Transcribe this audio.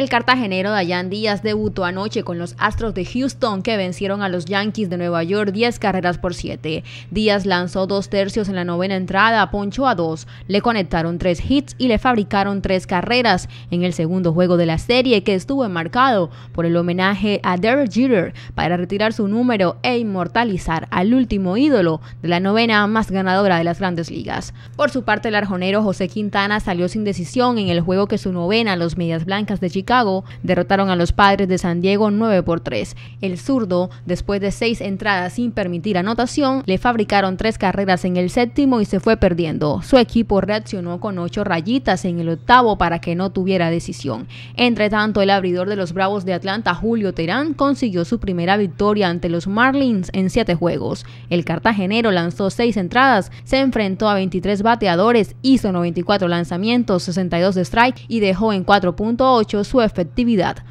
El cartagenero Dayan Díaz debutó anoche con los Astros de Houston que vencieron a los Yankees de Nueva York 10 carreras por 7. Díaz lanzó dos tercios en la novena entrada, Poncho a dos, le conectaron tres hits y le fabricaron tres carreras en el segundo juego de la serie que estuvo enmarcado por el homenaje a Derek Jeter para retirar su número e inmortalizar al último ídolo de la novena más ganadora de las grandes ligas. Por su parte, el arjonero José Quintana salió sin decisión en el juego que su novena los Medias Blancas de Chicago derrotaron a los Padres de San Diego 9 por 3. El zurdo, después de seis entradas sin permitir anotación, le fabricaron tres carreras en el séptimo y se fue perdiendo. Su equipo reaccionó con ocho rayitas en el octavo para que no tuviera decisión. Entre tanto, el abridor de los Bravos de Atlanta, Julio Terán, consiguió su primera victoria ante los Marlins en siete juegos. El cartagenero lanzó seis entradas, se enfrentó a 23 bateadores, hizo 94 lanzamientos, 62 de strike y dejó en 4.8 su efectividad